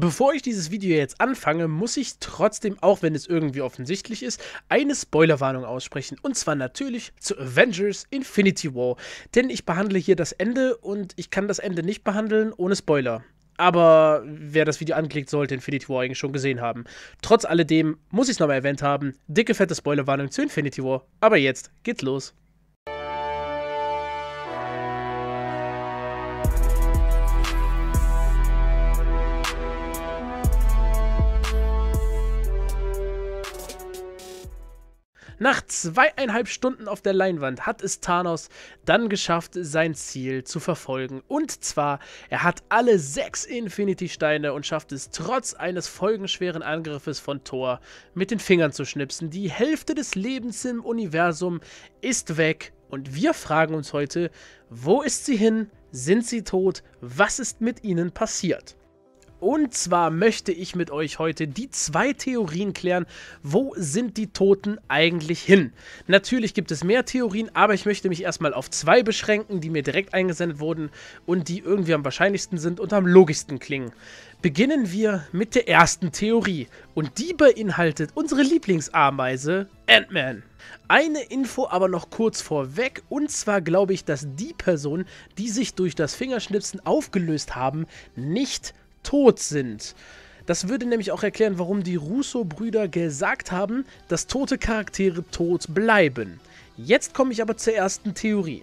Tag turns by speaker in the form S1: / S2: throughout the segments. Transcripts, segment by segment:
S1: Bevor ich dieses Video jetzt anfange, muss ich trotzdem, auch wenn es irgendwie offensichtlich ist, eine Spoilerwarnung aussprechen. Und zwar natürlich zu Avengers Infinity War. Denn ich behandle hier das Ende und ich kann das Ende nicht behandeln ohne Spoiler. Aber wer das Video anklickt, sollte Infinity War eigentlich schon gesehen haben. Trotz alledem muss ich es nochmal erwähnt haben. Dicke, fette Spoilerwarnung zu Infinity War. Aber jetzt geht's los. Nach zweieinhalb Stunden auf der Leinwand hat es Thanos dann geschafft, sein Ziel zu verfolgen. Und zwar, er hat alle sechs Infinity-Steine und schafft es trotz eines folgenschweren Angriffes von Thor mit den Fingern zu schnipsen. Die Hälfte des Lebens im Universum ist weg. Und wir fragen uns heute, wo ist sie hin? Sind sie tot? Was ist mit ihnen passiert? Und zwar möchte ich mit euch heute die zwei Theorien klären, wo sind die Toten eigentlich hin? Natürlich gibt es mehr Theorien, aber ich möchte mich erstmal auf zwei beschränken, die mir direkt eingesendet wurden und die irgendwie am wahrscheinlichsten sind und am logischsten klingen. Beginnen wir mit der ersten Theorie und die beinhaltet unsere Lieblingsameise Ant-Man. Eine Info aber noch kurz vorweg, und zwar glaube ich, dass die Personen, die sich durch das Fingerschnipsen aufgelöst haben, nicht tot sind. Das würde nämlich auch erklären, warum die Russo-Brüder gesagt haben, dass tote Charaktere tot bleiben. Jetzt komme ich aber zur ersten Theorie.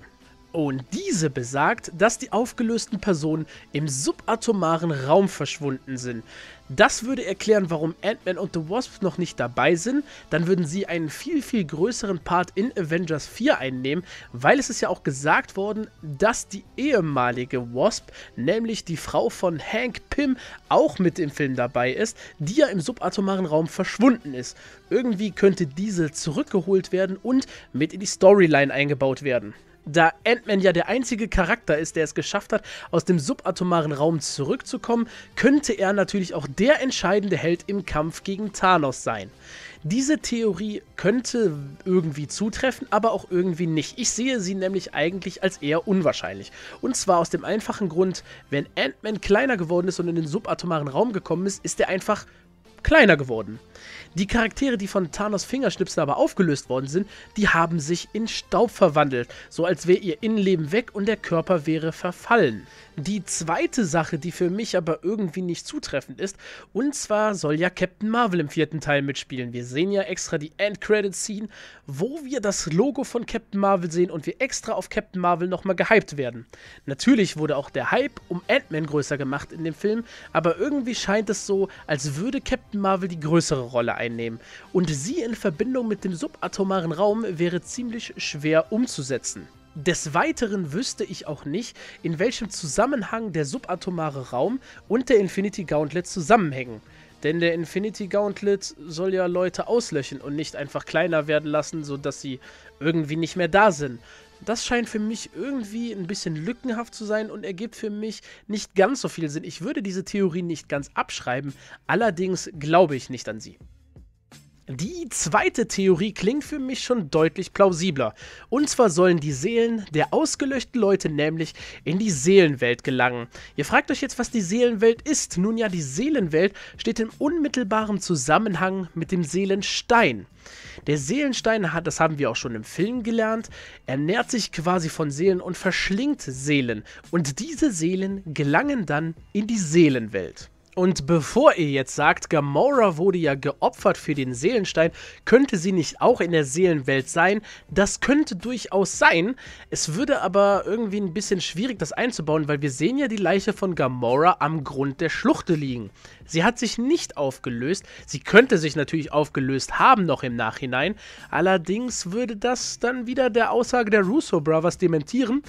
S1: Und diese besagt, dass die aufgelösten Personen im subatomaren Raum verschwunden sind. Das würde erklären, warum Ant-Man und The Wasp noch nicht dabei sind. Dann würden sie einen viel, viel größeren Part in Avengers 4 einnehmen, weil es ist ja auch gesagt worden, dass die ehemalige Wasp, nämlich die Frau von Hank Pym, auch mit im Film dabei ist, die ja im subatomaren Raum verschwunden ist. Irgendwie könnte diese zurückgeholt werden und mit in die Storyline eingebaut werden da Ant-Man ja der einzige Charakter ist, der es geschafft hat, aus dem subatomaren Raum zurückzukommen, könnte er natürlich auch der entscheidende Held im Kampf gegen Thanos sein. Diese Theorie könnte irgendwie zutreffen, aber auch irgendwie nicht. Ich sehe sie nämlich eigentlich als eher unwahrscheinlich. Und zwar aus dem einfachen Grund, wenn Ant-Man kleiner geworden ist und in den subatomaren Raum gekommen ist, ist er einfach kleiner geworden. Die Charaktere, die von Thanos Fingerschnipsen aber aufgelöst worden sind, die haben sich in Staub verwandelt, so als wäre ihr Innenleben weg und der Körper wäre verfallen. Die zweite Sache, die für mich aber irgendwie nicht zutreffend ist, und zwar soll ja Captain Marvel im vierten Teil mitspielen. Wir sehen ja extra die End-Credit-Scene, wo wir das Logo von Captain Marvel sehen und wir extra auf Captain Marvel nochmal gehypt werden. Natürlich wurde auch der Hype um Ant-Man größer gemacht in dem Film, aber irgendwie scheint es so, als würde Captain Captain Marvel die größere Rolle einnehmen. Und sie in Verbindung mit dem subatomaren Raum wäre ziemlich schwer umzusetzen. Des Weiteren wüsste ich auch nicht, in welchem Zusammenhang der subatomare Raum und der Infinity Gauntlet zusammenhängen. Denn der Infinity Gauntlet soll ja Leute auslöschen und nicht einfach kleiner werden lassen, sodass sie irgendwie nicht mehr da sind das scheint für mich irgendwie ein bisschen lückenhaft zu sein und ergibt für mich nicht ganz so viel Sinn. Ich würde diese Theorie nicht ganz abschreiben, allerdings glaube ich nicht an sie. Die zweite Theorie klingt für mich schon deutlich plausibler. Und zwar sollen die Seelen der ausgelöschten Leute nämlich in die Seelenwelt gelangen. Ihr fragt euch jetzt, was die Seelenwelt ist. Nun ja, die Seelenwelt steht im unmittelbarem Zusammenhang mit dem Seelenstein. Der Seelenstein hat, das haben wir auch schon im Film gelernt, ernährt sich quasi von Seelen und verschlingt Seelen. Und diese Seelen gelangen dann in die Seelenwelt. Und bevor ihr jetzt sagt, Gamora wurde ja geopfert für den Seelenstein, könnte sie nicht auch in der Seelenwelt sein? Das könnte durchaus sein. Es würde aber irgendwie ein bisschen schwierig, das einzubauen, weil wir sehen ja die Leiche von Gamora am Grund der Schluchte liegen. Sie hat sich nicht aufgelöst. Sie könnte sich natürlich aufgelöst haben noch im Nachhinein. Allerdings würde das dann wieder der Aussage der Russo Brothers dementieren,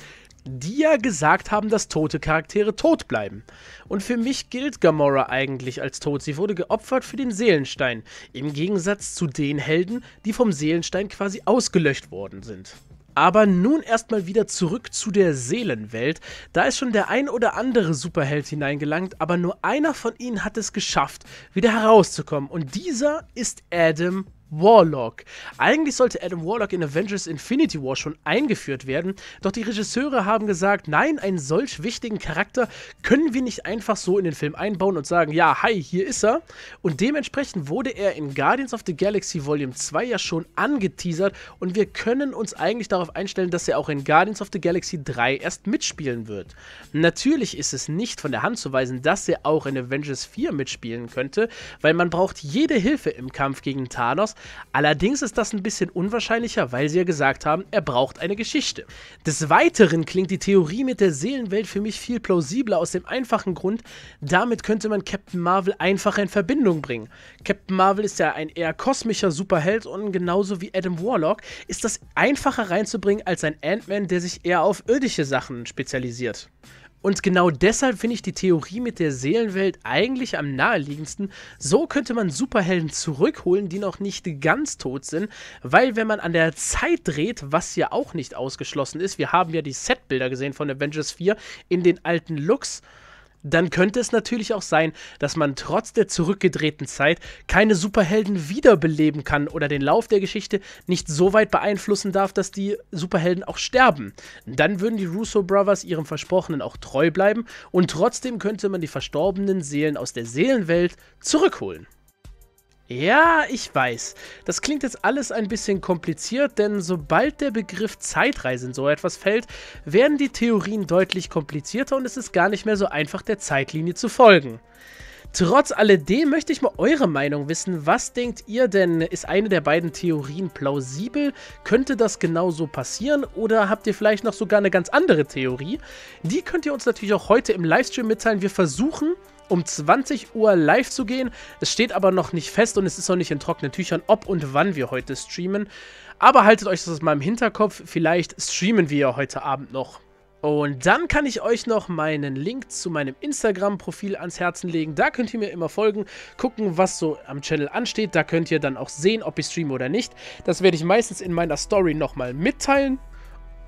S1: die ja gesagt haben, dass tote Charaktere tot bleiben. Und für mich gilt Gamora eigentlich als tot. Sie wurde geopfert für den Seelenstein, im Gegensatz zu den Helden, die vom Seelenstein quasi ausgelöscht worden sind. Aber nun erstmal wieder zurück zu der Seelenwelt. Da ist schon der ein oder andere Superheld hineingelangt, aber nur einer von ihnen hat es geschafft, wieder herauszukommen. Und dieser ist Adam Warlock. Eigentlich sollte Adam Warlock in Avengers Infinity War schon eingeführt werden, doch die Regisseure haben gesagt, nein, einen solch wichtigen Charakter können wir nicht einfach so in den Film einbauen und sagen, ja, hi, hier ist er. Und dementsprechend wurde er in Guardians of the Galaxy Volume 2 ja schon angeteasert und wir können uns eigentlich darauf einstellen, dass er auch in Guardians of the Galaxy 3 erst mitspielen wird. Natürlich ist es nicht von der Hand zu weisen, dass er auch in Avengers 4 mitspielen könnte, weil man braucht jede Hilfe im Kampf gegen Thanos Allerdings ist das ein bisschen unwahrscheinlicher, weil sie ja gesagt haben, er braucht eine Geschichte. Des Weiteren klingt die Theorie mit der Seelenwelt für mich viel plausibler aus dem einfachen Grund, damit könnte man Captain Marvel einfacher in Verbindung bringen. Captain Marvel ist ja ein eher kosmischer Superheld und genauso wie Adam Warlock ist das einfacher reinzubringen als ein Ant-Man, der sich eher auf irdische Sachen spezialisiert. Und genau deshalb finde ich die Theorie mit der Seelenwelt eigentlich am naheliegendsten. So könnte man Superhelden zurückholen, die noch nicht ganz tot sind, weil wenn man an der Zeit dreht, was ja auch nicht ausgeschlossen ist, wir haben ja die Setbilder gesehen von Avengers 4 in den alten Looks dann könnte es natürlich auch sein, dass man trotz der zurückgedrehten Zeit keine Superhelden wiederbeleben kann oder den Lauf der Geschichte nicht so weit beeinflussen darf, dass die Superhelden auch sterben. Dann würden die Russo Brothers ihrem Versprochenen auch treu bleiben und trotzdem könnte man die verstorbenen Seelen aus der Seelenwelt zurückholen. Ja, ich weiß. Das klingt jetzt alles ein bisschen kompliziert, denn sobald der Begriff Zeitreise in so etwas fällt, werden die Theorien deutlich komplizierter und es ist gar nicht mehr so einfach, der Zeitlinie zu folgen. Trotz alledem möchte ich mal eure Meinung wissen. Was denkt ihr denn? Ist eine der beiden Theorien plausibel? Könnte das genauso passieren? Oder habt ihr vielleicht noch sogar eine ganz andere Theorie? Die könnt ihr uns natürlich auch heute im Livestream mitteilen. Wir versuchen, um 20 Uhr live zu gehen. Es steht aber noch nicht fest und es ist noch nicht in trockenen Tüchern, ob und wann wir heute streamen. Aber haltet euch das mal im Hinterkopf, vielleicht streamen wir heute Abend noch. Und dann kann ich euch noch meinen Link zu meinem Instagram-Profil ans Herzen legen. Da könnt ihr mir immer folgen, gucken, was so am Channel ansteht. Da könnt ihr dann auch sehen, ob ich streame oder nicht. Das werde ich meistens in meiner Story nochmal mitteilen.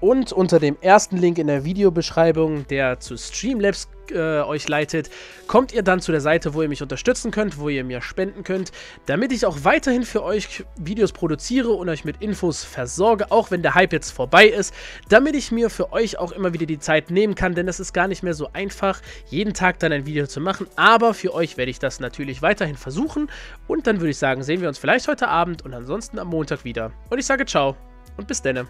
S1: Und unter dem ersten Link in der Videobeschreibung, der zu Streamlabs kommt, äh, euch leitet, kommt ihr dann zu der Seite, wo ihr mich unterstützen könnt, wo ihr mir spenden könnt, damit ich auch weiterhin für euch Videos produziere und euch mit Infos versorge, auch wenn der Hype jetzt vorbei ist, damit ich mir für euch auch immer wieder die Zeit nehmen kann, denn das ist gar nicht mehr so einfach, jeden Tag dann ein Video zu machen, aber für euch werde ich das natürlich weiterhin versuchen und dann würde ich sagen, sehen wir uns vielleicht heute Abend und ansonsten am Montag wieder. Und ich sage ciao und bis denne.